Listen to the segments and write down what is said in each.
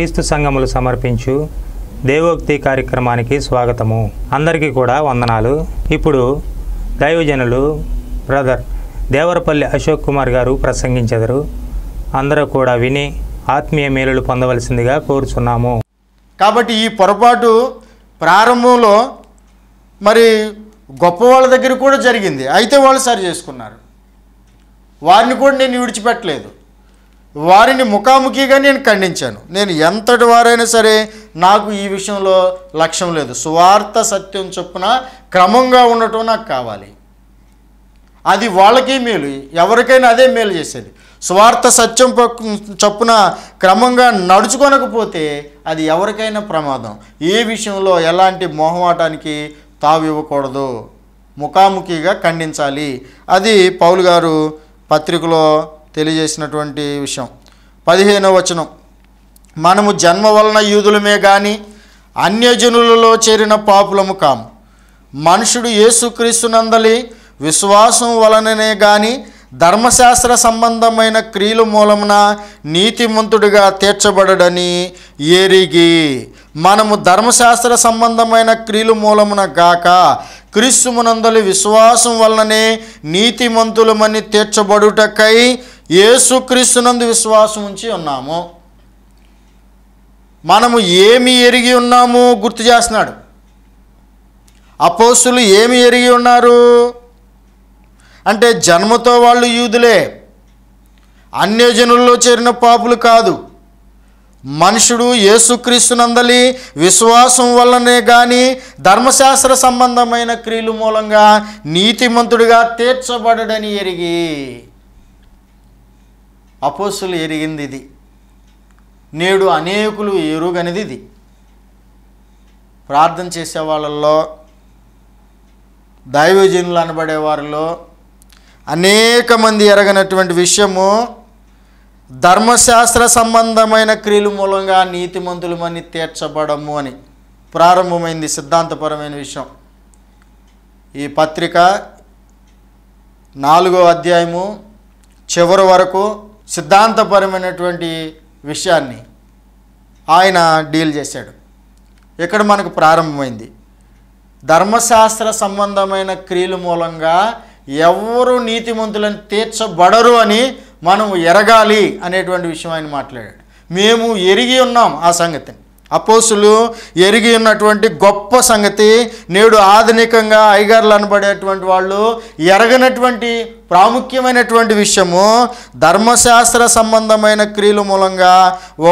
క్రీస్తు సంఘములు సమర్పించు దేవోక్తి కార్యక్రమానికి స్వాగతము అందరికీ కూడా వందనాలు ఇప్పుడు దైవజనులు బ్రదర్ దేవరపల్లి అశోక్ కుమార్ గారు ప్రసంగించెదరు అందరూ కూడా విని ఆత్మీయ మేలులు పొందవలసిందిగా కోరుచున్నాము కాబట్టి ఈ పొరపాటు ప్రారంభంలో మరి గొప్ప వాళ్ళ దగ్గర కూడా జరిగింది అయితే వాళ్ళు సరి చేసుకున్నారు వారిని కూడా నేను విడిచిపెట్టలేదు వారిని ముఖాముఖిగా నేను ఖండించాను నేను ఎంతటి వారైనా సరే నాకు ఈ విషయంలో లక్ష్యం లేదు సువార్త సత్యం చొప్పున క్రమంగా ఉండటం నాకు కావాలి అది వాళ్ళకి మేలు ఎవరికైనా అదే మేలు చేసేది స్వార్థ సత్యం చొప్పున క్రమంగా నడుచుకొనకపోతే అది ఎవరికైనా ప్రమాదం ఏ విషయంలో ఎలాంటి మొహమాటానికి తావు ఇవ్వకూడదు ముఖాముఖిగా ఖండించాలి అది పౌలు గారు పత్రికలో తెలియజేసినటువంటి విషయం పదిహేనో వచనం మనము జన్మ వలన యూదులమే కానీ అన్యజనులలో చేరిన పాపులము కాము మనుషుడు యేసుక్రీస్తునందలి విశ్వాసం వలననే కానీ ధర్మశాస్త్ర సంబంధమైన క్రియలు మూలమున నీతిమంతుడిగా తీర్చబడడని ఎరిగి మనము ధర్మశాస్త్ర సంబంధమైన క్రియలు మూలమున గాక క్రీస్తుమునందలి విశ్వాసం వలననే నీతిమంతులమని తీర్చబడుటకై యేసుక్రీస్తునందు విశ్వాసం ఉంచి ఉన్నాము మనము ఏమి ఎరిగి ఉన్నాము గుర్తు చేస్తున్నాడు అపోసులు ఏమి ఎరిగి ఉన్నారు అంటే జన్మతో వాళ్ళు యూదులే అన్యజనుల్లో చేరిన పాపులు కాదు మనుషుడు ఏసుక్రీస్తునందలి విశ్వాసం వల్లనే కానీ ధర్మశాస్త్ర సంబంధమైన క్రియలు మూలంగా నీతిమంతుడిగా తీర్చబడడని ఎరిగి అపోసులు ఎరిగింది ఇది నేడు అనేకులు ఎరుగనిది ఇది ప్రార్థన చేసే వాళ్ళల్లో దైవజనులు అనబడే వారిలో అనేక మంది ఎరగనటువంటి విషయము ధర్మశాస్త్ర సంబంధమైన క్రియలు మూలంగా నీతి నీతిమంతులమని తీర్చబడము అని ప్రారంభమైంది సిద్ధాంతపరమైన విషయం ఈ పత్రిక నాలుగో అధ్యాయము చివరి వరకు సిద్ధాంతపరమైనటువంటి విషయాన్ని ఆయన డీల్ చేశాడు ఇక్కడ మనకు ప్రారంభమైంది ధర్మశాస్త్ర సంబంధమైన క్రియలు మూలంగా ఎవరు నీతిమంతులను తీర్చబడరు అని మనం ఎరగాలి అనేటువంటి విషయం ఆయన మాట్లాడాడు మేము ఎరిగి ఉన్నాం ఆ సంగతిని అపోసులు ఎరిగి ఉన్నటువంటి గొప్ప సంగతి నేడు ఆధునికంగా ఐగారులు అనబడేటువంటి వాళ్ళు ఎరగనటువంటి ప్రాముఖ్యమైనటువంటి విషయము ధర్మశాస్త్ర సంబంధమైన క్రియల మూలంగా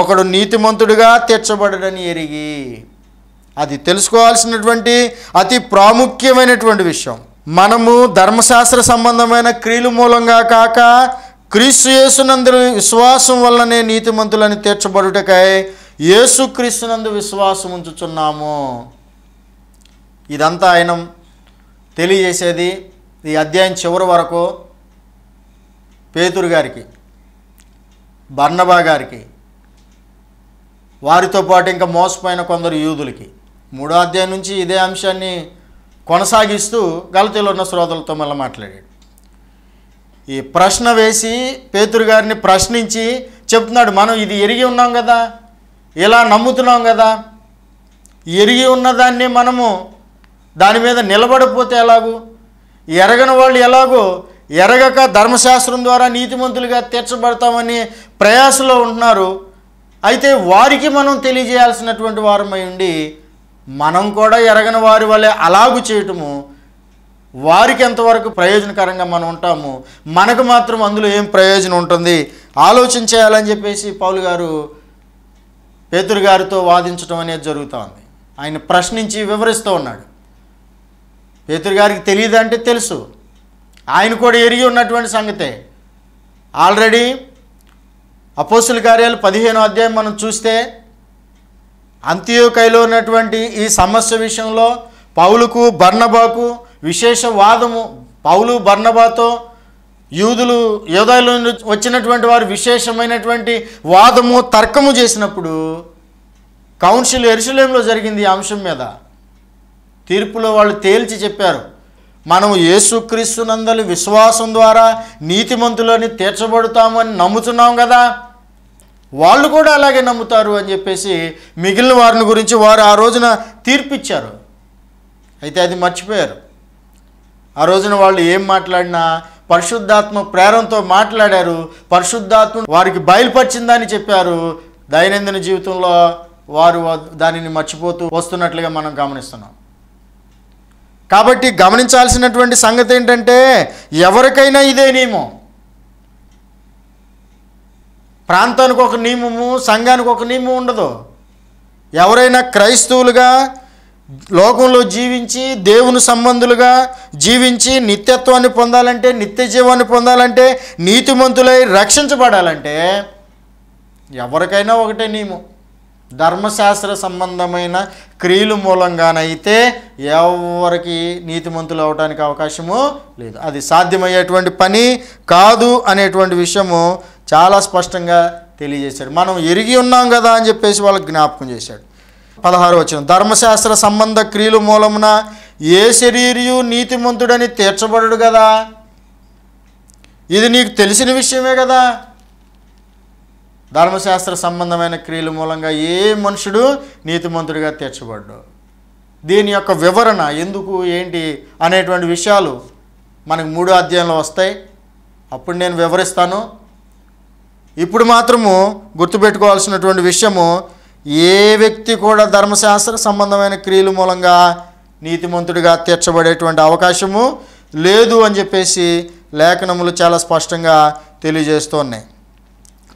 ఒకడు నీతిమంతుడిగా తీర్చబడడని ఎరిగి అది తెలుసుకోవాల్సినటువంటి అతి ప్రాముఖ్యమైనటువంటి విషయం మనము ధర్మశాస్త్ర సంబంధమైన క్రియల మూలంగా కాక క్రీస్తు చేస్తున్నందరూ విశ్వాసం వల్లనే నీతిమంతులని తీర్చబడుటకై యేసుక్రీస్తునందు విశ్వాసం ఉంచుచున్నాము ఇదంతా ఆయన తెలియజేసేది ఈ అధ్యాయం చివరి వరకు పేతురు గారికి బర్ణబా గారికి వారితో పాటు ఇంకా మోసపోయిన కొందరు యూదులకి మూడో అధ్యాయం నుంచి ఇదే అంశాన్ని కొనసాగిస్తూ గలతీలో ఉన్న శ్రోతలతో మళ్ళీ మాట్లాడాడు ఈ ప్రశ్న వేసి పేతురు గారిని ప్రశ్నించి చెప్తున్నాడు మనం ఇది ఎరిగి ఉన్నాం కదా ఇలా నమ్ముతున్నాం కదా ఎరిగి ఉన్నదాన్ని మనము దాని మీద నిలబడిపోతే ఎలాగూ ఎరగని వాళ్ళు ఎలాగో ఎరగక ధర్మశాస్త్రం ద్వారా నీతిమంతులుగా తీర్చబడతామని ప్రయాసలో ఉంటున్నారు అయితే వారికి మనం తెలియజేయాల్సినటువంటి వారమై ఉండి మనం కూడా ఎరగని వారి వల్లే అలాగు చేయటము వారికి ఎంతవరకు ప్రయోజనకరంగా మనం ఉంటాము మనకు మాత్రం అందులో ఏం ప్రయోజనం ఉంటుంది ఆలోచించేయాలని చెప్పేసి పౌలు గారు పేతురు గారితో వాదించడం అనేది జరుగుతూ ఉంది ఆయన ప్రశ్నించి వివరిస్తూ ఉన్నాడు పేతురు గారికి తెలియదు అంటే తెలుసు ఆయన కూడా ఎరిగి ఉన్నటువంటి సంగతే ఆల్రెడీ అపోసుల కార్యాలు పదిహేను అధ్యాయం మనం చూస్తే అంత్యోకైలో ఉన్నటువంటి ఈ సమస్య విషయంలో పౌలుకు బర్ణబాకు విశేష వాదము పౌలు బర్ణబాతో యూదులు యోధాలో వచ్చినటువంటి వారు విశేషమైనటువంటి వాదము తర్కము చేసినప్పుడు కౌన్సిల్ ఎరుసలేంలో జరిగింది ఈ అంశం మీద తీర్పులో వాళ్ళు తేల్చి చెప్పారు మనము యేసుక్రీస్తునందలి విశ్వాసం ద్వారా నీతిమంతులని అని నమ్ముతున్నాం కదా వాళ్ళు కూడా అలాగే నమ్ముతారు అని చెప్పేసి మిగిలిన వారిని గురించి వారు ఆ రోజున తీర్పిచ్చారు అయితే అది మర్చిపోయారు ఆ రోజున వాళ్ళు ఏం మాట్లాడినా పరిశుద్ధాత్మ ప్రేరణతో మాట్లాడారు పరిశుద్ధాత్మ వారికి బయలుపరిచిందని చెప్పారు దైనందిన జీవితంలో వారు దానిని మర్చిపోతూ వస్తున్నట్లుగా మనం గమనిస్తున్నాం కాబట్టి గమనించాల్సినటువంటి సంగతి ఏంటంటే ఎవరికైనా ఇదే నియమం ప్రాంతానికి ఒక నియమము సంఘానికి ఒక నియమం ఉండదు ఎవరైనా క్రైస్తవులుగా లోకంలో జీవించి దేవుని సంబంధులుగా జీవించి నిత్యత్వాన్ని పొందాలంటే నిత్య జీవాన్ని పొందాలంటే నీతిమంతులై రక్షించబడాలంటే ఎవరికైనా ఒకటే నియమం ధర్మశాస్త్ర సంబంధమైన క్రియలు మూలంగానైతే ఎవరికి నీతిమంతులు అవడానికి అవకాశము లేదు అది సాధ్యమయ్యేటువంటి పని కాదు అనేటువంటి విషయము చాలా స్పష్టంగా తెలియజేశాడు మనం ఎరిగి ఉన్నాం కదా అని చెప్పేసి వాళ్ళకి జ్ఞాపకం చేశాడు పదహారు వచ్చిన ధర్మశాస్త్ర సంబంధ క్రియలు మూలమున ఏ శరీరు నీతిమంతుడని తీర్చబడడు కదా ఇది నీకు తెలిసిన విషయమే కదా ధర్మశాస్త్ర సంబంధమైన క్రియల మూలంగా ఏ మనుషుడు నీతిమంతుడిగా తీర్చబడ్డు దీని యొక్క వివరణ ఎందుకు ఏంటి అనేటువంటి విషయాలు మనకు మూడు అధ్యయనంలో వస్తాయి అప్పుడు నేను వివరిస్తాను ఇప్పుడు మాత్రము గుర్తుపెట్టుకోవాల్సినటువంటి విషయము ఏ వ్యక్తి కూడా ధర్మశాస్త్ర సంబంధమైన క్రియల మూలంగా నీతిమంతుడిగా తీర్చబడేటువంటి అవకాశము లేదు అని చెప్పేసి లేఖనములు చాలా స్పష్టంగా తెలియజేస్తున్నాయి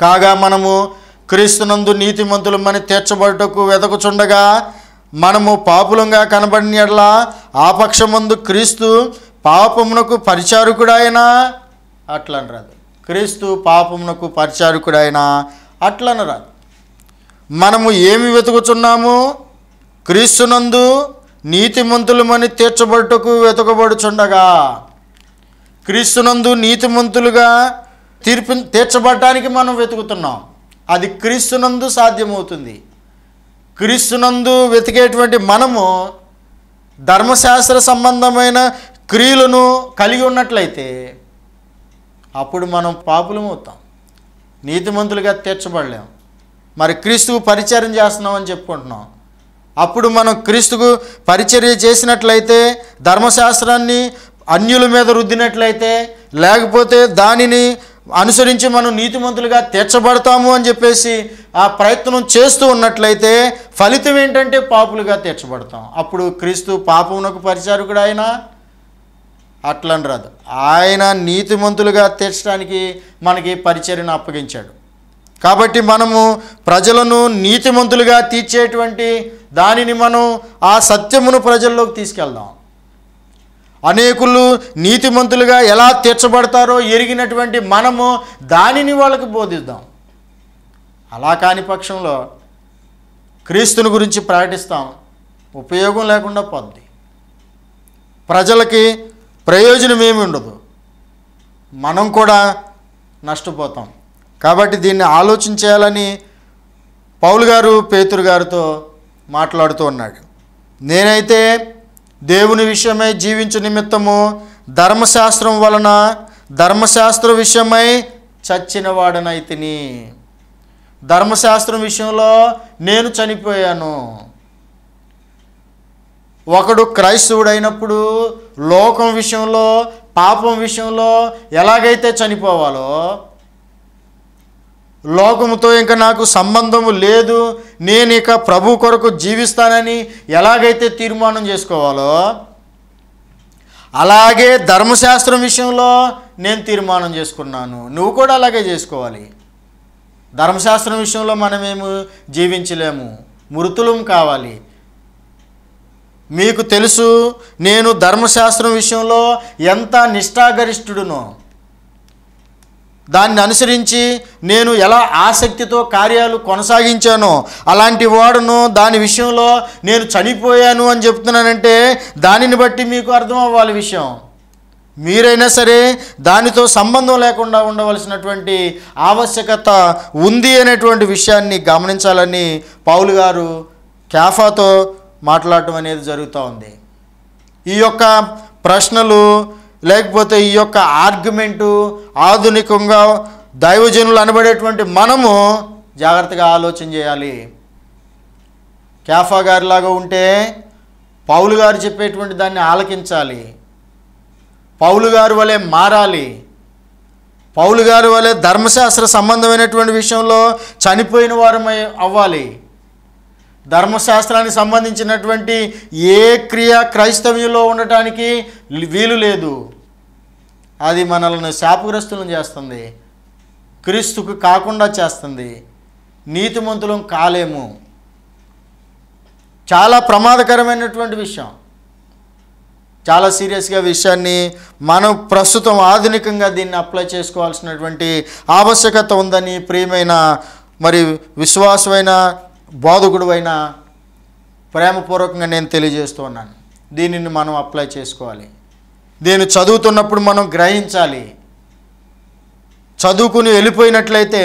కాగా మనము క్రీస్తునందు నీతిమంతులమని తీర్చబడుటకు వెతకుచుండగా మనము పాపులంగా కనబడిన ఎడలా ఆ పక్షమందు క్రీస్తు పాపమునకు పరిచారకుడాయన అట్లనరాదు క్రీస్తు పాపమునకు పరిచారకుడాయన అట్లనరాదు మనము ఏమి వెతుకుచున్నాము క్రీస్తునందు నీతిమంతులమని తీర్చబడుటకు వెతుకబడుచుండగా క్రీస్తునందు నీతిమంతులుగా తీర్పు తీర్చబడటానికి మనం వెతుకుతున్నాం అది క్రీస్తునందు సాధ్యమవుతుంది క్రీస్తునందు వెతికేటువంటి మనము ధర్మశాస్త్ర సంబంధమైన క్రియలను కలిగి ఉన్నట్లయితే అప్పుడు మనం పాపులమవుతాం నీతిమంతులుగా తీర్చబడలేము మరి క్రీస్తుకు పరిచయం చేస్తున్నాం అని చెప్పుకుంటున్నాం అప్పుడు మనం క్రీస్తుకు పరిచర్య చేసినట్లయితే ధర్మశాస్త్రాన్ని అన్యుల మీద రుద్దినట్లయితే లేకపోతే దానిని అనుసరించి మనం నీతిమంతులుగా తీర్చబడతాము అని చెప్పేసి ఆ ప్రయత్నం చేస్తూ ఉన్నట్లయితే ఫలితం ఏంటంటే పాపులుగా తీర్చబడతాం అప్పుడు క్రీస్తు పాపమునకు కూడా ఆయన అట్లని రాదు ఆయన నీతిమంతులుగా తీర్చడానికి మనకి పరిచర్యను అప్పగించాడు కాబట్టి మనము ప్రజలను నీతిమంతులుగా తీర్చేటువంటి దానిని మనం ఆ సత్యమును ప్రజల్లోకి తీసుకెళ్దాం అనేకులు నీతిమంతులుగా ఎలా తీర్చబడతారో ఎరిగినటువంటి మనము దానిని వాళ్ళకి బోధిద్దాం అలా కాని పక్షంలో క్రీస్తుని గురించి ప్రకటిస్తాం ఉపయోగం లేకుండా పోద్ది ప్రజలకి ప్రయోజనం ఏమి ఉండదు మనం కూడా నష్టపోతాం కాబట్టి దీన్ని ఆలోచించాలని పౌలు గారు పేతురు గారితో మాట్లాడుతూ ఉన్నాడు నేనైతే దేవుని విషయమై జీవించు నిమిత్తము ధర్మశాస్త్రం వలన ధర్మశాస్త్ర విషయమై చచ్చిన వాడనైతిని ధర్మశాస్త్రం విషయంలో నేను చనిపోయాను ఒకడు క్రైస్తవుడైనప్పుడు లోకం విషయంలో పాపం విషయంలో ఎలాగైతే చనిపోవాలో లోకముతో ఇంకా నాకు సంబంధము లేదు నేను ఇక ప్రభు కొరకు జీవిస్తానని ఎలాగైతే తీర్మానం చేసుకోవాలో అలాగే ధర్మశాస్త్రం విషయంలో నేను తీర్మానం చేసుకున్నాను నువ్వు కూడా అలాగే చేసుకోవాలి ధర్మశాస్త్రం విషయంలో మనమేము జీవించలేము మృతులం కావాలి మీకు తెలుసు నేను ధర్మశాస్త్రం విషయంలో ఎంత నిష్టాగరిష్ఠుడునో దాన్ని అనుసరించి నేను ఎలా ఆసక్తితో కార్యాలు కొనసాగించానో అలాంటి వాడును దాని విషయంలో నేను చనిపోయాను అని చెప్తున్నానంటే దానిని బట్టి మీకు అర్థం అవ్వాలి విషయం మీరైనా సరే దానితో సంబంధం లేకుండా ఉండవలసినటువంటి ఆవశ్యకత ఉంది అనేటువంటి విషయాన్ని గమనించాలని పౌలు గారు క్యాఫాతో మాట్లాడటం అనేది జరుగుతూ ఉంది ఈ యొక్క ప్రశ్నలు లేకపోతే ఈ యొక్క ఆర్గ్యుమెంటు ఆధునికంగా దైవజనులు అనబడేటువంటి మనము జాగ్రత్తగా ఆలోచన చేయాలి క్యాఫా గారిలాగా ఉంటే పౌలు గారు చెప్పేటువంటి దాన్ని ఆలకించాలి పౌలు గారు వలె మారాలి పౌలు గారు వలె ధర్మశాస్త్ర సంబంధమైనటువంటి విషయంలో చనిపోయిన వారమై అవ్వాలి ధర్మశాస్త్రానికి సంబంధించినటువంటి ఏ క్రియ క్రైస్తవ్యంలో ఉండటానికి వీలు లేదు అది మనల్ని శాపగ్రస్తులను చేస్తుంది క్రీస్తుకు కాకుండా చేస్తుంది నీతిమంతులం కాలేము చాలా ప్రమాదకరమైనటువంటి విషయం చాలా సీరియస్గా విషయాన్ని మనం ప్రస్తుతం ఆధునికంగా దీన్ని అప్లై చేసుకోవాల్సినటువంటి ఆవశ్యకత ఉందని ప్రియమైన మరి విశ్వాసమైన బోధకుడు అయినా ప్రేమపూర్వకంగా నేను తెలియజేస్తూ ఉన్నాను దీనిని మనం అప్లై చేసుకోవాలి దీన్ని చదువుతున్నప్పుడు మనం గ్రహించాలి చదువుకుని వెళ్ళిపోయినట్లయితే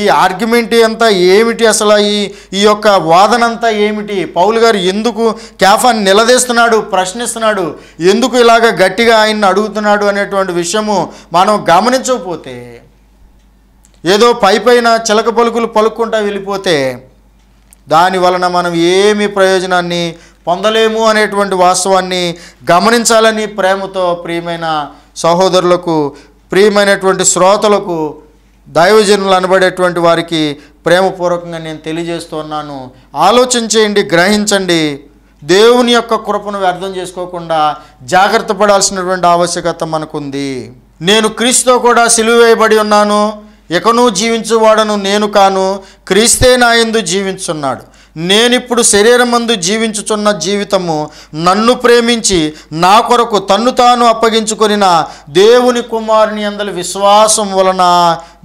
ఈ ఆర్గ్యుమెంట్ అంతా ఏమిటి అసలు ఈ ఈ యొక్క వాదన అంతా ఏమిటి పౌలు గారు ఎందుకు క్యాఫాన్ని నిలదీస్తున్నాడు ప్రశ్నిస్తున్నాడు ఎందుకు ఇలాగ గట్టిగా ఆయన్ని అడుగుతున్నాడు అనేటువంటి విషయము మనం గమనించకపోతే ఏదో పై పైన చిలక పలుకులు పలుక్కుంటా వెళ్ళిపోతే దాని వలన మనం ఏమి ప్రయోజనాన్ని పొందలేము అనేటువంటి వాస్తవాన్ని గమనించాలని ప్రేమతో ప్రియమైన సహోదరులకు ప్రియమైనటువంటి శ్రోతలకు దైవజనులు అనబడేటువంటి వారికి ప్రేమపూర్వకంగా నేను తెలియజేస్తున్నాను ఆలోచించేయండి గ్రహించండి దేవుని యొక్క కృపను వ్యర్థం చేసుకోకుండా జాగ్రత్త పడాల్సినటువంటి ఆవశ్యకత మనకుంది నేను క్రీస్తుతో కూడా సిలువేయబడి వేయబడి ఉన్నాను ఇకను జీవించువాడను నేను కాను క్రీస్తే నాయందు జీవించున్నాడు నేనిప్పుడు శరీరమందు జీవించుచున్న జీవితము నన్ను ప్రేమించి నా కొరకు తన్ను తాను అప్పగించుకొనిన దేవుని కుమారుని అందరి విశ్వాసం వలన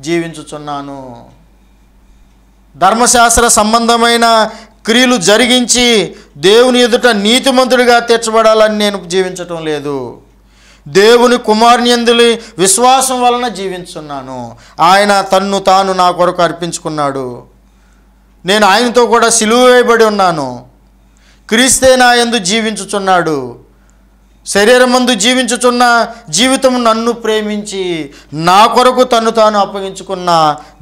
జీవించుచున్నాను ధర్మశాస్త్ర సంబంధమైన క్రియలు జరిగించి దేవుని ఎదుట నీతిమంతుడిగా తీర్చబడాలని నేను జీవించటం లేదు దేవుని కుమారుని ఎందులి విశ్వాసం వలన జీవించున్నాను ఆయన తన్ను తాను నా కొరకు అర్పించుకున్నాడు నేను ఆయనతో కూడా సిలువేయబడి వేయబడి ఉన్నాను క్రీస్తే నా ఎందు జీవించుచున్నాడు శరీరం ముందు జీవించుచున్న జీవితం నన్ను ప్రేమించి నా కొరకు తను తాను అప్పగించుకున్న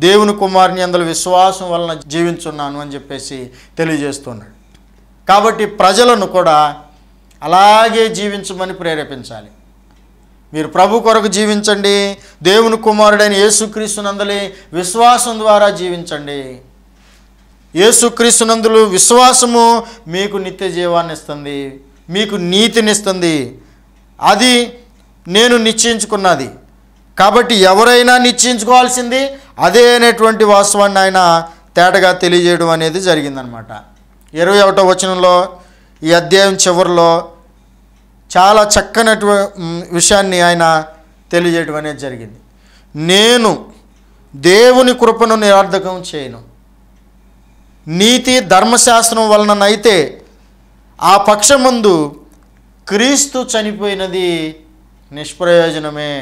దేవుని కుమారుని అందులో విశ్వాసం వలన జీవించున్నాను అని చెప్పేసి తెలియజేస్తున్నాడు కాబట్టి ప్రజలను కూడా అలాగే జీవించమని ప్రేరేపించాలి మీరు ప్రభు కొరకు జీవించండి దేవుని కుమారుడైన యేసుక్రీస్తునందలి విశ్వాసం ద్వారా జీవించండి ఏసుక్రీస్తునందులు విశ్వాసము మీకు నిత్య జీవాన్ని ఇస్తుంది మీకు నీతినిస్తుంది అది నేను నిశ్చయించుకున్నది కాబట్టి ఎవరైనా నిశ్చయించుకోవాల్సింది అదే అనేటువంటి వాస్తవాన్ని ఆయన తేటగా తెలియజేయడం అనేది జరిగిందనమాట ఇరవై ఒకటో వచనంలో ఈ అధ్యాయం చివరిలో చాలా చక్కనటు విషయాన్ని ఆయన తెలియజేయడం అనేది జరిగింది నేను దేవుని కృపను నిరార్థకం చేయను నీతి ధర్మశాస్త్రం వలననైతే ఆ ముందు క్రీస్తు చనిపోయినది నిష్ప్రయోజనమే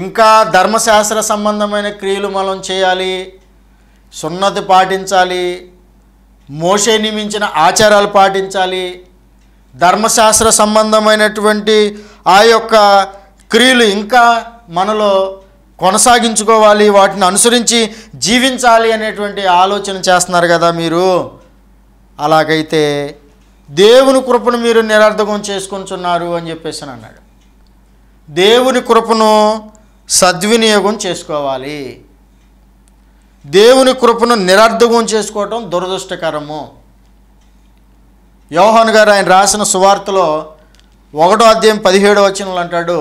ఇంకా ధర్మశాస్త్ర సంబంధమైన క్రియలు మనం చేయాలి సున్నతి పాటించాలి మోసే నియమించిన ఆచారాలు పాటించాలి ధర్మశాస్త్ర సంబంధమైనటువంటి ఆ యొక్క క్రియలు ఇంకా మనలో కొనసాగించుకోవాలి వాటిని అనుసరించి జీవించాలి అనేటువంటి ఆలోచన చేస్తున్నారు కదా మీరు అలాగైతే దేవుని కృపను మీరు నిరర్ధకం చేసుకుంటున్నారు అని చెప్పేసి అన్నాడు దేవుని కృపను సద్వినియోగం చేసుకోవాలి దేవుని కృపను నిరర్ధకం చేసుకోవటం దురదృష్టకరము యోహన్ గారు ఆయన రాసిన సువార్తలో ఒకటో అధ్యాయం పదిహేడో వచనంలో అంటాడు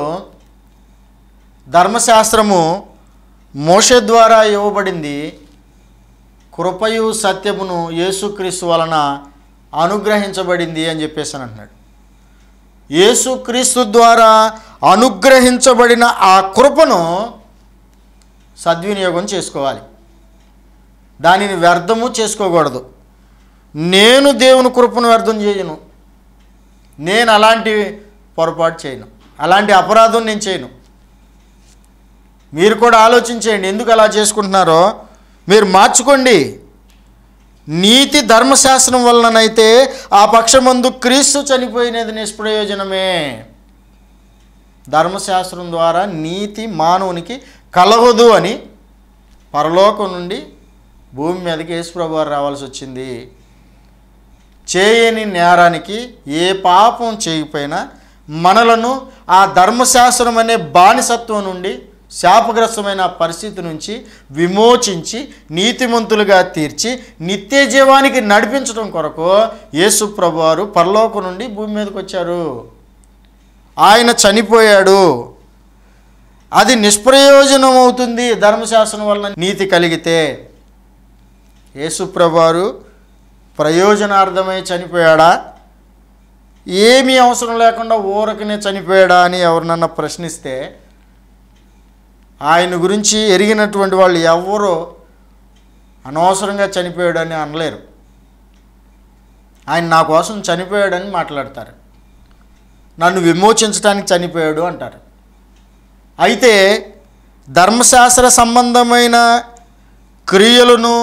ధర్మశాస్త్రము మోషే ద్వారా ఇవ్వబడింది కృపయు సత్యమును యేసుక్రీస్తు వలన అనుగ్రహించబడింది అని చెప్పేసి అని అంటున్నాడు యేసుక్రీస్తు ద్వారా అనుగ్రహించబడిన ఆ కృపను సద్వినియోగం చేసుకోవాలి దానిని వ్యర్థము చేసుకోకూడదు నేను దేవుని కృపను వ్యర్థం చేయను నేను అలాంటి పొరపాటు చేయను అలాంటి అపరాధం నేను చేయను మీరు కూడా ఆలోచించేయండి ఎందుకు అలా చేసుకుంటున్నారో మీరు మార్చుకోండి నీతి ధర్మశాస్త్రం వలననైతే ఆ పక్షమందు క్రీస్తు చనిపోయినది నిష్ప్రయోజనమే ధర్మశాస్త్రం ద్వారా నీతి మానవునికి కలవదు అని పరలోకం నుండి భూమి మీదకి యేసుప్రభు రావాల్సి వచ్చింది చేయని నేరానికి ఏ పాపం చేయకపోయినా మనలను ఆ ధర్మశాస్త్రం అనే బానిసత్వం నుండి శాపగ్రస్తమైన పరిస్థితి నుంచి విమోచించి నీతిమంతులుగా తీర్చి నిత్య జీవానికి నడిపించడం కొరకు యేసు ప్రభువారు పరలోకం నుండి భూమి మీదకి వచ్చారు ఆయన చనిపోయాడు అది నిష్ప్రయోజనం అవుతుంది ధర్మశాస్త్రం వలన నీతి కలిగితే యేసుప్రభారు ప్రయోజనార్థమై చనిపోయాడా ఏమీ అవసరం లేకుండా ఊరకనే చనిపోయాడా అని ఎవరినన్నా ప్రశ్నిస్తే ఆయన గురించి ఎరిగినటువంటి వాళ్ళు ఎవరో అనవసరంగా చనిపోయాడని అనలేరు ఆయన నా కోసం చనిపోయాడని మాట్లాడతారు నన్ను విమోచించడానికి చనిపోయాడు అంటారు అయితే ధర్మశాస్త్ర సంబంధమైన క్రియలను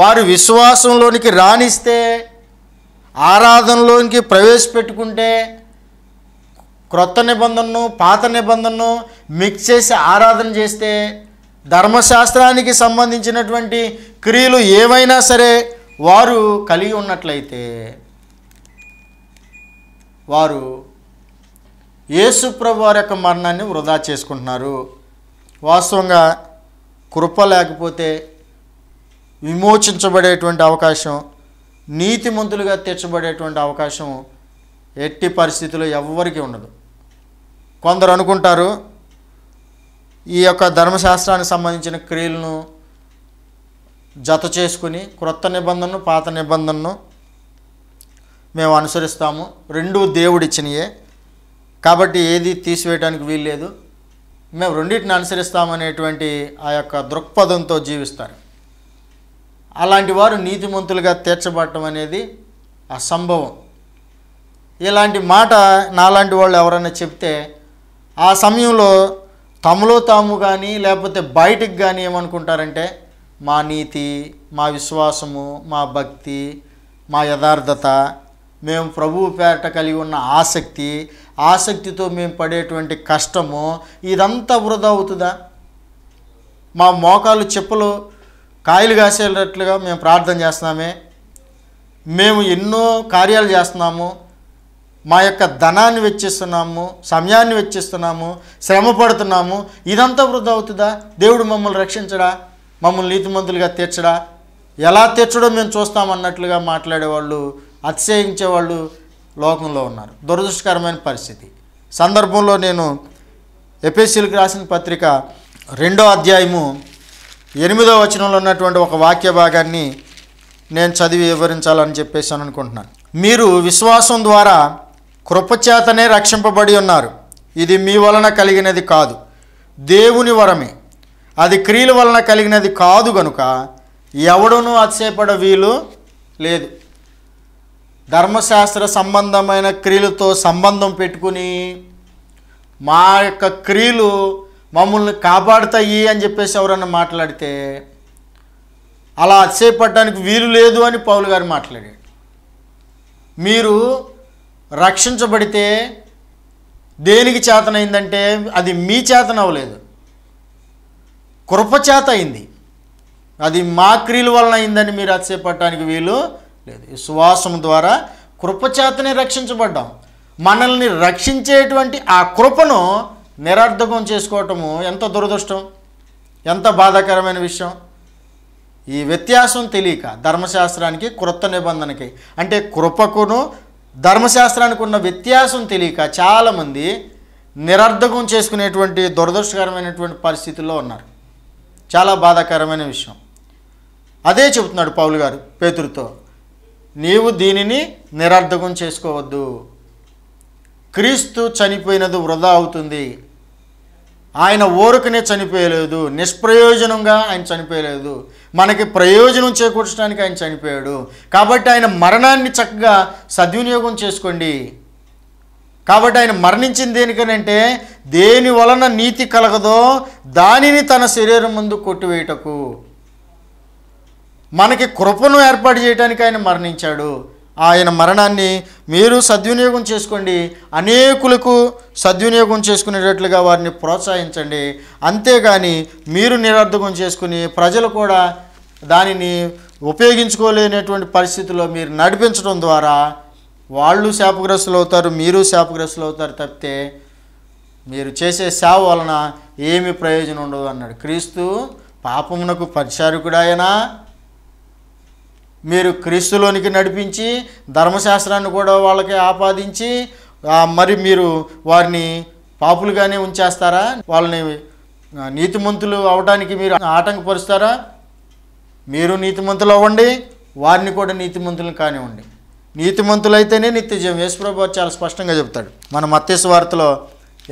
వారు విశ్వాసంలోనికి రాణిస్తే ఆరాధనలోనికి ప్రవేశపెట్టుకుంటే క్రొత్త నిబంధనను పాత నిబంధనను మిక్స్ చేసి ఆరాధన చేస్తే ధర్మశాస్త్రానికి సంబంధించినటువంటి క్రియలు ఏవైనా సరే వారు కలిగి ఉన్నట్లయితే వారు యేసుప్రభు వారి యొక్క మరణాన్ని వృధా చేసుకుంటున్నారు వాస్తవంగా కృప లేకపోతే విమోచించబడేటువంటి అవకాశం నీతిమంతులుగా తీర్చబడేటువంటి అవకాశం ఎట్టి పరిస్థితుల్లో ఎవ్వరికీ ఉండదు కొందరు అనుకుంటారు ఈ యొక్క ధర్మశాస్త్రానికి సంబంధించిన క్రియలను జత చేసుకుని క్రొత్త నిబంధనను పాత నిబంధనను మేము అనుసరిస్తాము రెండు దేవుడిచ్చినయే కాబట్టి ఏది తీసివేయడానికి వీల్లేదు మేము రెండింటిని అనుసరిస్తామనేటువంటి ఆ యొక్క దృక్పథంతో జీవిస్తారు అలాంటి వారు నీతిమంతులుగా తీర్చబడటం అనేది అసంభవం ఇలాంటి మాట నాలాంటి వాళ్ళు ఎవరైనా చెప్తే ఆ సమయంలో తమలో తాము కానీ లేకపోతే బయటకు కానీ ఏమనుకుంటారంటే మా నీతి మా విశ్వాసము మా భక్తి మా యథార్థత మేము ప్రభువు పేరట కలిగి ఉన్న ఆసక్తి ఆసక్తితో మేము పడేటువంటి కష్టము ఇదంతా వృధా అవుతుందా మా మోకాలు చెప్పులు కాయలు కాసేటట్లుగా మేము ప్రార్థన చేస్తున్నామే మేము ఎన్నో కార్యాలు చేస్తున్నాము మా యొక్క ధనాన్ని వెచ్చిస్తున్నాము సమయాన్ని వెచ్చిస్తున్నాము శ్రమ పడుతున్నాము ఇదంతా వృద్ధ అవుతుందా దేవుడు మమ్మల్ని రక్షించడా మమ్మల్ని నీతిమంతులుగా తీర్చడా ఎలా తీర్చడో మేము చూస్తామన్నట్లుగా మాట్లాడేవాళ్ళు వాళ్ళు లోకంలో ఉన్నారు దురదృష్టకరమైన పరిస్థితి సందర్భంలో నేను ఎపిఎస్సీలకు రాసిన పత్రిక రెండో అధ్యాయము ఎనిమిదో వచనంలో ఉన్నటువంటి ఒక వాక్య భాగాన్ని నేను చదివి వివరించాలని చెప్పేసి అనుకుంటున్నాను మీరు విశ్వాసం ద్వారా కృపచేతనే రక్షింపబడి ఉన్నారు ఇది మీ వలన కలిగినది కాదు దేవుని వరమే అది క్రియల వలన కలిగినది కాదు గనుక ఎవడునూ అతిశయపడ వీలు లేదు ధర్మశాస్త్ర సంబంధమైన క్రియలతో సంబంధం పెట్టుకుని మా యొక్క క్రియలు మమ్మల్ని కాపాడుతాయి అని చెప్పేసి ఎవరన్నా మాట్లాడితే అలా అతిశయపడడానికి వీలు లేదు అని పౌలు గారు మాట్లాడాడు మీరు రక్షించబడితే దేనికి చేతనైందంటే అది మీ చేతన అవ్వలేదు కృపచేత అయింది అది మా క్రియల వలన అయిందని మీరు అతిశయపడటానికి వీలు లేదు విశ్వాసం ద్వారా కృపచేతనే రక్షించబడ్డాం మనల్ని రక్షించేటువంటి ఆ కృపను నిరర్ధకం చేసుకోవటము ఎంత దురదృష్టం ఎంత బాధాకరమైన విషయం ఈ వ్యత్యాసం తెలియక ధర్మశాస్త్రానికి క్రొత్త నిబంధనకి అంటే కృపకును ధర్మశాస్త్రానికి ఉన్న వ్యత్యాసం తెలియక చాలామంది నిరర్ధకం చేసుకునేటువంటి దురదృష్టకరమైనటువంటి పరిస్థితుల్లో ఉన్నారు చాలా బాధాకరమైన విషయం అదే చెబుతున్నాడు పౌలు గారు పేతురుతో నీవు దీనిని నిరర్ధకం చేసుకోవద్దు క్రీస్తు చనిపోయినది వృధా అవుతుంది ఆయన ఓరుకునే చనిపోయలేదు నిష్ప్రయోజనంగా ఆయన చనిపోయలేదు మనకి ప్రయోజనం చేకూర్చడానికి ఆయన చనిపోయాడు కాబట్టి ఆయన మరణాన్ని చక్కగా సద్వినియోగం చేసుకోండి కాబట్టి ఆయన మరణించింది దేనికనంటే దేని వలన నీతి కలగదో దానిని తన శరీరం ముందు కొట్టివేయటకు మనకి కృపను ఏర్పాటు చేయడానికి ఆయన మరణించాడు ఆయన మరణాన్ని మీరు సద్వినియోగం చేసుకోండి అనేకులకు సద్వినియోగం చేసుకునేటట్లుగా వారిని ప్రోత్సహించండి అంతేగాని మీరు నిరర్థకం చేసుకుని ప్రజలు కూడా దానిని ఉపయోగించుకోలేనటువంటి పరిస్థితుల్లో మీరు నడిపించడం ద్వారా వాళ్ళు శాపగ్రస్తులు అవుతారు మీరు శాపగ్రస్తులు అవుతారు తప్పితే మీరు చేసే సేవ వలన ఏమి ప్రయోజనం ఉండదు అన్నాడు క్రీస్తు పాపమునకు పరిచారుకుడాయనా మీరు క్రీస్తులోనికి నడిపించి ధర్మశాస్త్రాన్ని కూడా వాళ్ళకి ఆపాదించి మరి మీరు వారిని పాపులుగానే ఉంచేస్తారా వాళ్ళని నీతిమంతులు అవడానికి మీరు ఆటంకపరుస్తారా మీరు నీతిమంతులు అవ్వండి వారిని కూడా నీతిమంతులు కానివ్వండి నీతిమంతులైతేనే నిత్యజయం యేసుప్రభు చాలా స్పష్టంగా చెప్తాడు మన మత్స్య వార్తలో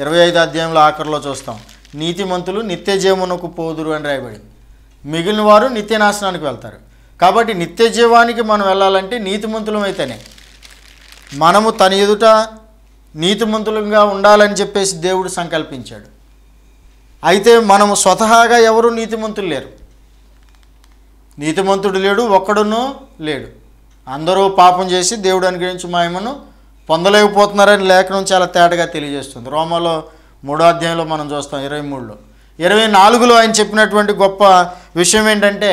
ఇరవై ఐదు అధ్యాయంలో ఆఖరిలో చూస్తాం నీతిమంతులు నిత్యజీవమునకు పోదురు అని రాయబడి మిగిలిన వారు నిత్యనాశనానికి వెళ్తారు కాబట్టి నిత్య జీవానికి మనం వెళ్ళాలంటే నీతిమంతులమైతేనే మనము తన ఎదుట నీతిమంతులంగా ఉండాలని చెప్పేసి దేవుడు సంకల్పించాడు అయితే మనము స్వతహాగా ఎవరు నీతిమంతులు లేరు నీతిమంతుడు లేడు ఒక్కడును లేడు అందరూ పాపం చేసి దేవుడు అనుగ్రహించి మాయమను పొందలేకపోతున్నారని లేఖనం చాలా తేటగా తెలియజేస్తుంది రోమాలో మూడో అధ్యాయంలో మనం చూస్తాం ఇరవై మూడులో ఇరవై నాలుగులో ఆయన చెప్పినటువంటి గొప్ప విషయం ఏంటంటే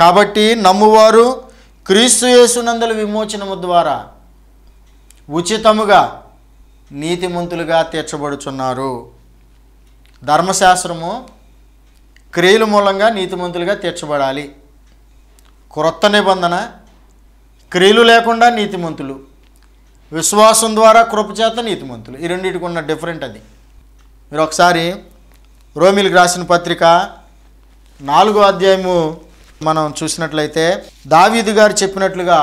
కాబట్టి నమ్మువారు క్రీస్తు యేసునందుల విమోచనము ద్వారా ఉచితముగా నీతిమంతులుగా తీర్చబడుచున్నారు ధర్మశాస్త్రము క్రియల మూలంగా నీతిమంతులుగా తీర్చబడాలి క్రొత్త నిబంధన క్రియలు లేకుండా నీతిమంతులు విశ్వాసం ద్వారా కృపచేత నీతిమంతులు ఈ రెండింటికి ఉన్న డిఫరెంట్ అది మీరు ఒకసారి రోమిల్కి రాసిన పత్రిక నాలుగో అధ్యాయము మనం చూసినట్లయితే దావీదు గారు చెప్పినట్లుగా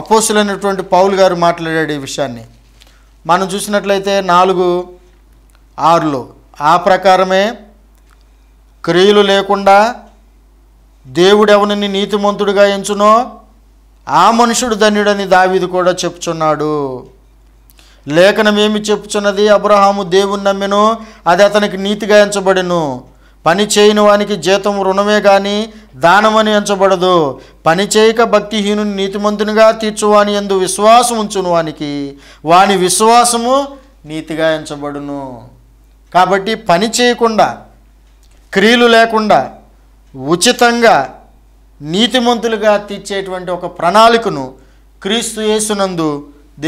అపోసులైనటువంటి పౌల్ గారు మాట్లాడాడు ఈ విషయాన్ని మనం చూసినట్లయితే నాలుగు ఆరులో ఆ ప్రకారమే క్రియలు లేకుండా దేవుడెవనని నీతిమంతుడిగా ఎంచునో ఆ మనుషుడు ధన్యుడని దావీదు కూడా చెప్పుచున్నాడు లేఖనం ఏమి చెప్పుచున్నది అబ్రహాము దేవుని నమ్మెను అది అతనికి నీతిగా ఎంచబడెను పని చేయని వానికి జీతం రుణమే కానీ దానమని ఎంచబడదు పని చేయక భక్తిహీనుని నీతిమంతునిగా తీర్చువాని ఎందు విశ్వాసం ఉంచును వానికి వాని విశ్వాసము నీతిగా ఎంచబడును కాబట్టి పని చేయకుండా క్రియలు లేకుండా ఉచితంగా నీతిమంతులుగా తీర్చేటువంటి ఒక ప్రణాళికను క్రీస్తు యేసునందు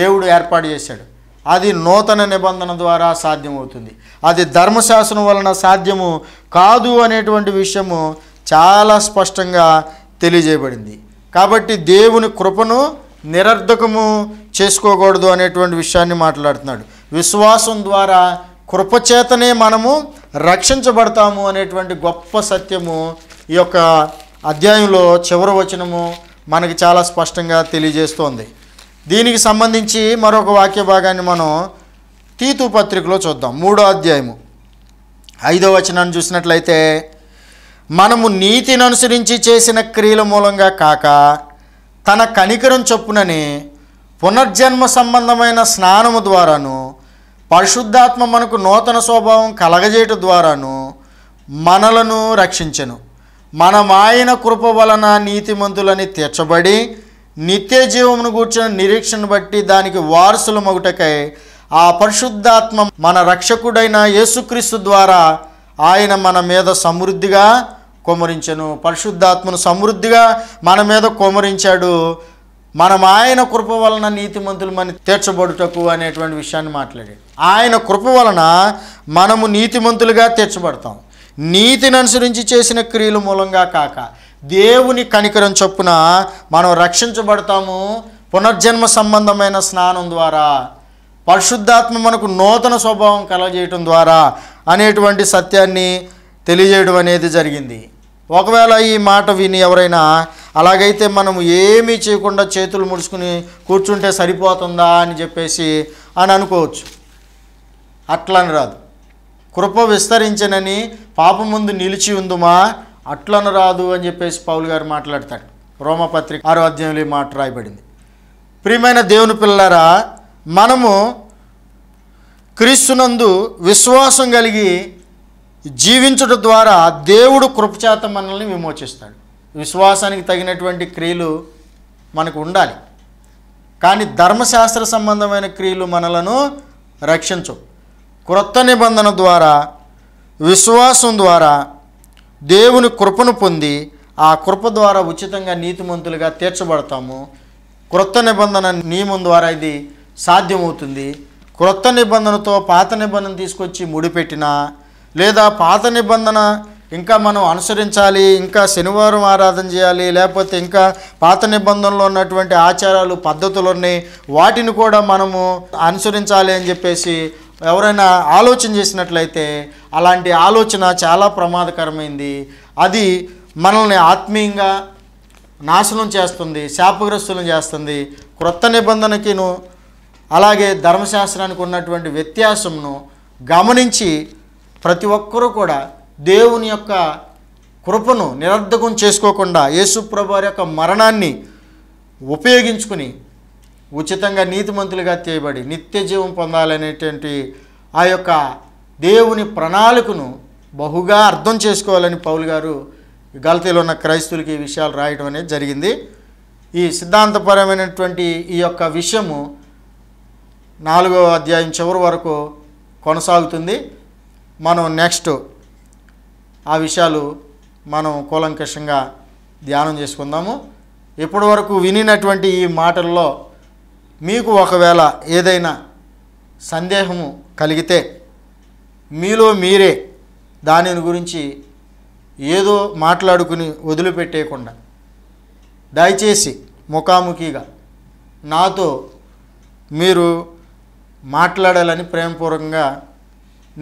దేవుడు ఏర్పాటు చేశాడు అది నూతన నిబంధన ద్వారా సాధ్యమవుతుంది అది ధర్మశాస్త్రం వలన సాధ్యము కాదు అనేటువంటి విషయము చాలా స్పష్టంగా తెలియజేయబడింది కాబట్టి దేవుని కృపను నిరర్ధకము చేసుకోకూడదు అనేటువంటి విషయాన్ని మాట్లాడుతున్నాడు విశ్వాసం ద్వారా కృపచేతనే మనము రక్షించబడతాము అనేటువంటి గొప్ప సత్యము ఈ యొక్క అధ్యాయంలో చివరి వచనము మనకి చాలా స్పష్టంగా తెలియజేస్తోంది దీనికి సంబంధించి మరొక వాక్య భాగాన్ని మనం తీతు పత్రికలో చూద్దాం మూడో అధ్యాయము ఐదో వచనాన్ని చూసినట్లయితే మనము నీతిని అనుసరించి చేసిన క్రియల మూలంగా కాక తన కనికరం చొప్పునని పునర్జన్మ సంబంధమైన స్నానము ద్వారాను పరిశుద్ధాత్మ మనకు నూతన స్వభావం కలగజేయటం ద్వారాను మనలను రక్షించను మనమాయన కృప వలన నీతిమంతులని తీర్చబడి నిత్య జీవమును కూర్చున్న నిరీక్షను బట్టి దానికి వారసులు మొగుటకై ఆ పరిశుద్ధాత్మ మన రక్షకుడైన యేసుక్రీస్తు ద్వారా ఆయన మన మీద సమృద్ధిగా కుమరించను పరిశుద్ధాత్మను సమృద్ధిగా మన మీద కుమరించాడు మనం ఆయన కృప వలన నీతిమంతులమని తీర్చబడుటకు అనేటువంటి విషయాన్ని మాట్లాడాడు ఆయన కృప వలన మనము నీతిమంతులుగా తీర్చబడతాం నీతిని అనుసరించి చేసిన క్రియల మూలంగా కాక దేవుని కనికరం చొప్పున మనం రక్షించబడతాము పునర్జన్మ సంబంధమైన స్నానం ద్వారా పరిశుద్ధాత్మ మనకు నూతన స్వభావం కలగజేయటం ద్వారా అనేటువంటి సత్యాన్ని తెలియజేయడం అనేది జరిగింది ఒకవేళ ఈ మాట విని ఎవరైనా అలాగైతే మనం ఏమీ చేయకుండా చేతులు ముడుచుకుని కూర్చుంటే సరిపోతుందా అని చెప్పేసి అని అనుకోవచ్చు అట్లని రాదు కృప విస్తరించనని పాపం ముందు నిలిచి ఉందుమా అట్లను రాదు అని చెప్పేసి పౌలు గారు మాట్లాడతాడు రోమపత్రిక ఆరో అధ్యాయంలో మాట రాయబడింది ప్రియమైన దేవుని పిల్లరా మనము క్రీస్తునందు విశ్వాసం కలిగి జీవించడం ద్వారా దేవుడు కృపచేత మనల్ని విమోచిస్తాడు విశ్వాసానికి తగినటువంటి క్రియలు మనకు ఉండాలి కానీ ధర్మశాస్త్ర సంబంధమైన క్రియలు మనలను రక్షించవు క్రొత్త నిబంధన ద్వారా విశ్వాసం ద్వారా దేవుని కృపను పొంది ఆ కృప ద్వారా ఉచితంగా నీతిమంతులుగా తీర్చబడతాము క్రొత్త నిబంధన నియమం ద్వారా ఇది సాధ్యమవుతుంది క్రొత్త నిబంధనతో పాత నిబంధన తీసుకొచ్చి ముడిపెట్టినా లేదా పాత నిబంధన ఇంకా మనం అనుసరించాలి ఇంకా శనివారం ఆరాధన చేయాలి లేకపోతే ఇంకా పాత నిబంధనలో ఉన్నటువంటి ఆచారాలు పద్ధతులు ఉన్నాయి వాటిని కూడా మనము అనుసరించాలి అని చెప్పేసి ఎవరైనా ఆలోచన చేసినట్లయితే అలాంటి ఆలోచన చాలా ప్రమాదకరమైంది అది మనల్ని ఆత్మీయంగా నాశనం చేస్తుంది శాపగ్రస్తులను చేస్తుంది క్రొత్త నిబంధనకిను అలాగే ధర్మశాస్త్రానికి ఉన్నటువంటి వ్యత్యాసంను గమనించి ప్రతి ఒక్కరూ కూడా దేవుని యొక్క కృపను నిరర్ధకం చేసుకోకుండా యేసుప్రభు యొక్క మరణాన్ని ఉపయోగించుకుని ఉచితంగా నీతిమంతులుగా చేయబడి నిత్య జీవం పొందాలనేటువంటి ఆ యొక్క దేవుని ప్రణాళికను బహుగా అర్థం చేసుకోవాలని పౌలు గారు గలతీలో ఉన్న క్రైస్తువులకి ఈ విషయాలు రాయడం అనేది జరిగింది ఈ సిద్ధాంతపరమైనటువంటి ఈ యొక్క విషయము నాలుగో అధ్యాయం చివరి వరకు కొనసాగుతుంది మనం నెక్స్ట్ ఆ విషయాలు మనం కూలంకషంగా ధ్యానం చేసుకుందాము ఇప్పటి వరకు వినినటువంటి ఈ మాటల్లో మీకు ఒకవేళ ఏదైనా సందేహము కలిగితే మీలో మీరే దానిని గురించి ఏదో మాట్లాడుకుని వదిలిపెట్టేయకుండా దయచేసి ముఖాముఖిగా నాతో మీరు మాట్లాడాలని ప్రేమపూర్వకంగా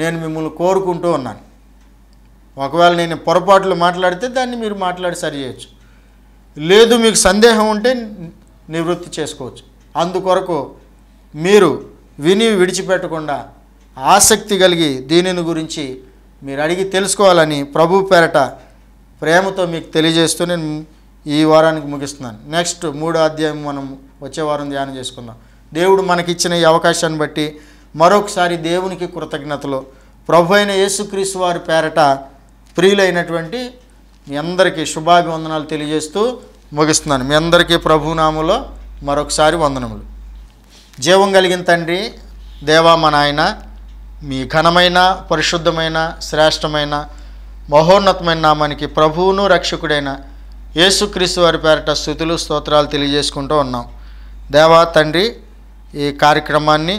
నేను మిమ్మల్ని కోరుకుంటూ ఉన్నాను ఒకవేళ నేను పొరపాట్లు మాట్లాడితే దాన్ని మీరు మాట్లాడి సరి చేయొచ్చు లేదు మీకు సందేహం ఉంటే నివృత్తి చేసుకోవచ్చు అందుకొరకు మీరు విని విడిచిపెట్టకుండా ఆసక్తి కలిగి దీనిని గురించి మీరు అడిగి తెలుసుకోవాలని ప్రభు పేరట ప్రేమతో మీకు తెలియజేస్తూ నేను ఈ వారానికి ముగిస్తున్నాను నెక్స్ట్ మూడో అధ్యాయం మనం వచ్చే వారం ధ్యానం చేసుకుందాం దేవుడు మనకిచ్చిన ఈ అవకాశాన్ని బట్టి మరొకసారి దేవునికి కృతజ్ఞతలు ప్రభు అయిన యేసుక్రీస్తు వారి పేరట ప్రియులైనటువంటి మీ అందరికీ శుభాభివందనాలు తెలియజేస్తూ ముగిస్తున్నాను మీ అందరికీ ప్రభునాములో మరొకసారి వందనములు జీవం కలిగిన తండ్రి దేవా మా నాయన మీ ఘనమైన పరిశుద్ధమైన శ్రేష్టమైన మహోన్నతమైన నామానికి ప్రభువును రక్షకుడైన యేసుక్రీస్తు వారి పేరట స్థుతులు స్తోత్రాలు తెలియజేసుకుంటూ ఉన్నాం దేవా తండ్రి ఈ కార్యక్రమాన్ని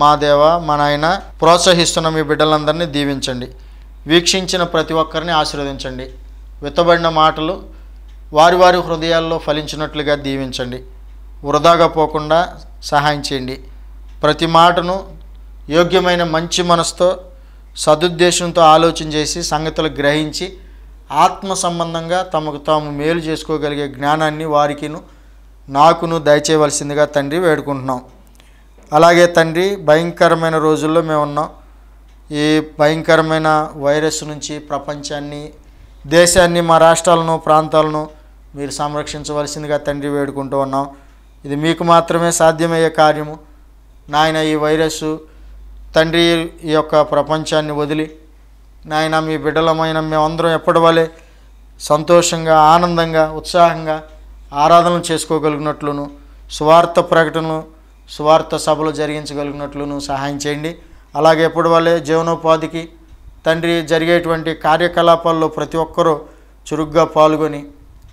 మా దేవ మా నాయన ప్రోత్సహిస్తున్న మీ బిడ్డలందరినీ దీవించండి వీక్షించిన ప్రతి ఒక్కరిని ఆశీర్వదించండి విత్తబడిన మాటలు వారి వారి హృదయాల్లో ఫలించినట్లుగా దీవించండి వృధాగా పోకుండా సహాయం చేయండి ప్రతి మాటను యోగ్యమైన మంచి మనసుతో సదుద్దేశంతో ఆలోచన చేసి సంగతులు గ్రహించి ఆత్మ సంబంధంగా తమకు తాము మేలు చేసుకోగలిగే జ్ఞానాన్ని వారికిను నాకును దయచేయవలసిందిగా తండ్రి వేడుకుంటున్నాం అలాగే తండ్రి భయంకరమైన రోజుల్లో మేము ఉన్నాం ఈ భయంకరమైన వైరస్ నుంచి ప్రపంచాన్ని దేశాన్ని మా రాష్ట్రాలను ప్రాంతాలను మీరు సంరక్షించవలసిందిగా తండ్రి వేడుకుంటూ ఉన్నాం ఇది మీకు మాత్రమే సాధ్యమయ్యే కార్యము నాయన ఈ వైరస్ తండ్రి ఈ యొక్క ప్రపంచాన్ని వదిలి నాయన మీ బిడ్డలమైన మేమందరం ఎప్పటి వలె సంతోషంగా ఆనందంగా ఉత్సాహంగా ఆరాధనలు చేసుకోగలిగినట్లును స్వార్థ ప్రకటనలు స్వార్థ సభలు జరిగించగలిగినట్లును సహాయం చేయండి అలాగే ఎప్పటి వల్లే జీవనోపాధికి తండ్రి జరిగేటువంటి కార్యకలాపాల్లో ప్రతి ఒక్కరూ చురుగ్గా పాల్గొని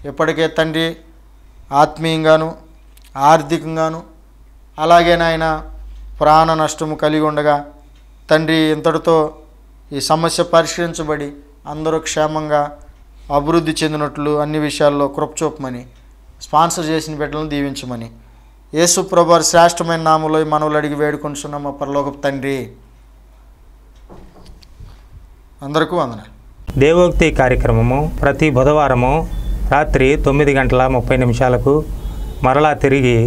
ఇప్పటికే తండ్రి ఆత్మీయంగాను ఆర్థికంగాను అలాగే నాయన ప్రాణ నష్టము కలిగి ఉండగా తండ్రి ఇంతటితో ఈ సమస్య పరిష్కరించబడి అందరూ క్షేమంగా అభివృద్ధి చెందినట్లు అన్ని విషయాల్లో కృపచూపమని స్పాన్సర్ చేసిన బిడ్డలను దీవించమని యేసు శ్రేష్టమైన నామలో మనవులు అడిగి వేడుకుంటున్నాం మా పరలోకపు తండ్రి అందరికీ వందన దేవోక్తి కార్యక్రమము ప్రతి బుధవారము రాత్రి తొమ్మిది గంటల ముప్పై నిమిషాలకు మరలా తిరిగి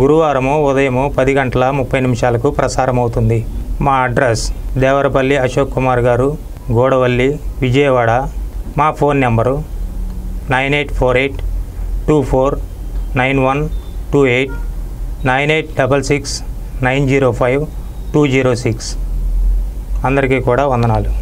గురువారము ఉదయము పది గంటల ముప్పై నిమిషాలకు ప్రసారమవుతుంది మా అడ్రస్ దేవరపల్లి అశోక్ కుమార్ గారు గోడవల్లి విజయవాడ మా phone number nine eight four eight two four nine one two eight nine eight double six nine zero five two zero six అందరికీ కూడా వందనాలు